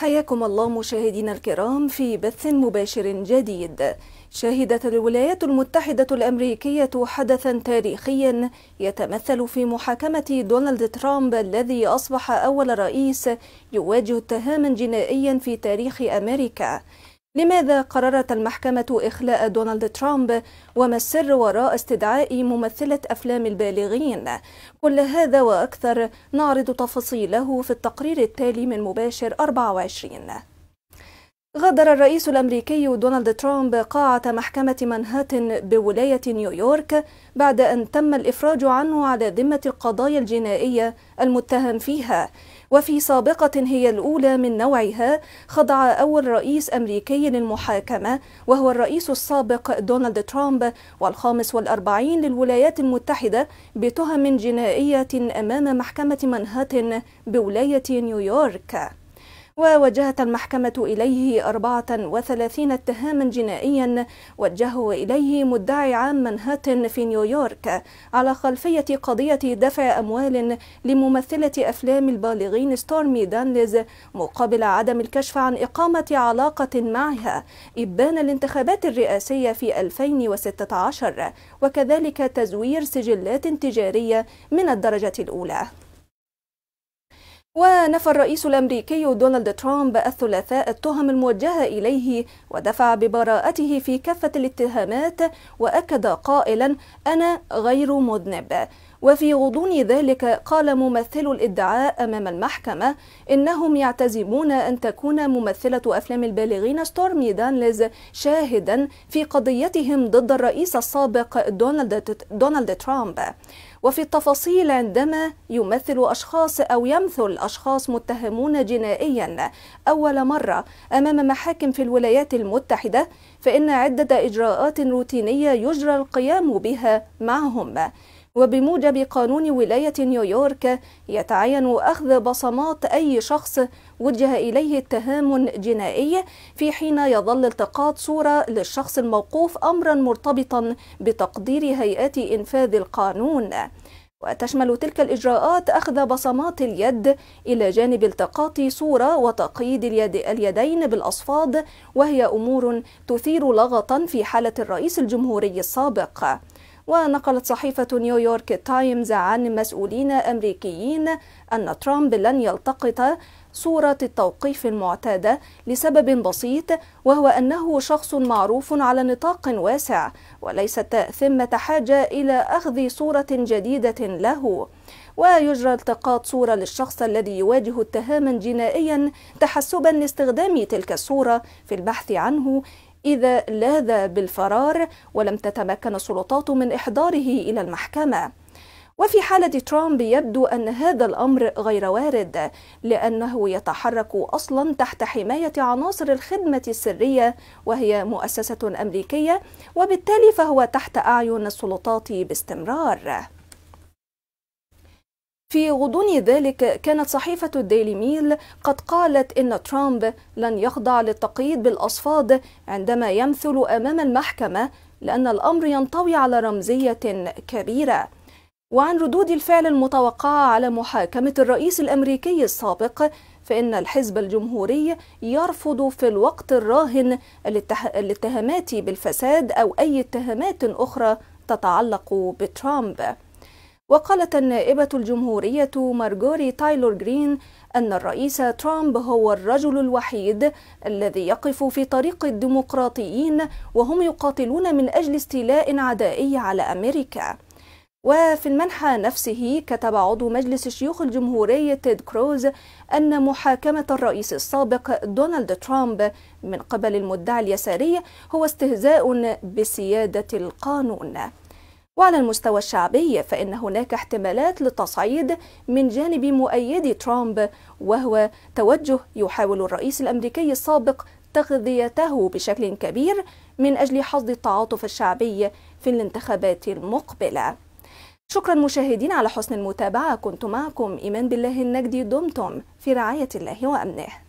حياكم الله مشاهدينا الكرام في بث مباشر جديد شهدت الولايات المتحدة الأمريكية حدثا تاريخيا يتمثل في محاكمة دونالد ترامب الذي أصبح أول رئيس يواجه اتهاما جنائيا في تاريخ أمريكا لماذا قررت المحكمة إخلاء دونالد ترامب وما السر وراء استدعاء ممثلة أفلام البالغين؟ كل هذا وأكثر نعرض تفاصيله في التقرير التالي من مباشر 24 غادر الرئيس الأمريكي دونالد ترامب قاعة محكمة منهاتن بولاية نيويورك بعد أن تم الإفراج عنه على ذمة القضايا الجنائية المتهم فيها وفي سابقة هي الأولى من نوعها خضع أول رئيس أمريكي للمحاكمة وهو الرئيس السابق دونالد ترامب والخامس والأربعين للولايات المتحدة بتهم جنائية أمام محكمة منهاتن بولاية نيويورك ووجهت المحكمة إليه 34 اتهاما جنائيا وجهه إليه مدعي عام منهاتن في نيويورك على خلفية قضية دفع أموال لممثلة أفلام البالغين ستورمي دانلز مقابل عدم الكشف عن إقامة علاقة معها إبان الانتخابات الرئاسية في 2016 وكذلك تزوير سجلات تجارية من الدرجة الأولى ونفى الرئيس الأمريكي دونالد ترامب الثلاثاء التهم الموجهة إليه ودفع ببراءته في كافة الاتهامات وأكد قائلا أنا غير مذنب وفي غضون ذلك قال ممثل الادعاء أمام المحكمة إنهم يعتزمون أن تكون ممثلة أفلام البالغين ستورمي دانلز شاهدا في قضيتهم ضد الرئيس السابق دونالد, دونالد ترامب وفي التفاصيل عندما يمثل أشخاص أو يمثل أشخاص متهمون جنائيا أول مرة أمام محاكم في الولايات المتحدة فإن عدة إجراءات روتينية يجرى القيام بها معهم وبموجب قانون ولاية نيويورك يتعين أخذ بصمات أي شخص وجه إليه اتهام جنائي في حين يظل التقاط صورة للشخص الموقوف أمرا مرتبطا بتقدير هيئات إنفاذ القانون وتشمل تلك الإجراءات أخذ بصمات اليد إلى جانب التقاط صورة وتقييد اليد اليدين بالأصفاد وهي أمور تثير لغطا في حالة الرئيس الجمهوري السابق ونقلت صحيفة نيويورك تايمز عن مسؤولين أمريكيين أن ترامب لن يلتقط صورة التوقيف المعتادة لسبب بسيط وهو أنه شخص معروف على نطاق واسع وليست ثمة حاجة إلى أخذ صورة جديدة له ويجرى التقاط صورة للشخص الذي يواجه اتهاما جنائيا تحسبا لاستخدام تلك الصورة في البحث عنه إذا لاذ بالفرار ولم تتمكن السلطات من إحضاره إلى المحكمة وفي حالة ترامب يبدو أن هذا الأمر غير وارد لأنه يتحرك أصلا تحت حماية عناصر الخدمة السرية وهي مؤسسة أمريكية وبالتالي فهو تحت أعين السلطات باستمرار في غضون ذلك كانت صحيفة الديلي ميل قد قالت إن ترامب لن يخضع للتقييد بالأصفاد عندما يمثل أمام المحكمة لأن الأمر ينطوي على رمزية كبيرة وعن ردود الفعل المتوقعة على محاكمة الرئيس الأمريكي السابق فإن الحزب الجمهوري يرفض في الوقت الراهن الاتهامات بالفساد أو أي اتهامات أخرى تتعلق بترامب وقالت النائبة الجمهورية مارجوري تايلور جرين أن الرئيس ترامب هو الرجل الوحيد الذي يقف في طريق الديمقراطيين وهم يقاتلون من أجل استيلاء عدائي على أمريكا وفي المنحى نفسه كتب عضو مجلس الشيوخ الجمهوري تيد كروز أن محاكمة الرئيس السابق دونالد ترامب من قبل المدعي اليساري هو استهزاء بسيادة القانون وعلى المستوى الشعبي فإن هناك احتمالات للتصعيد من جانب مؤيدي ترامب وهو توجه يحاول الرئيس الأمريكي السابق تغذيته بشكل كبير من أجل حصد التعاطف الشعبي في الانتخابات المقبلة شكرا مشاهدين على حسن المتابعة كنت معكم إيمان بالله النجدي دمتم في رعاية الله وأمنه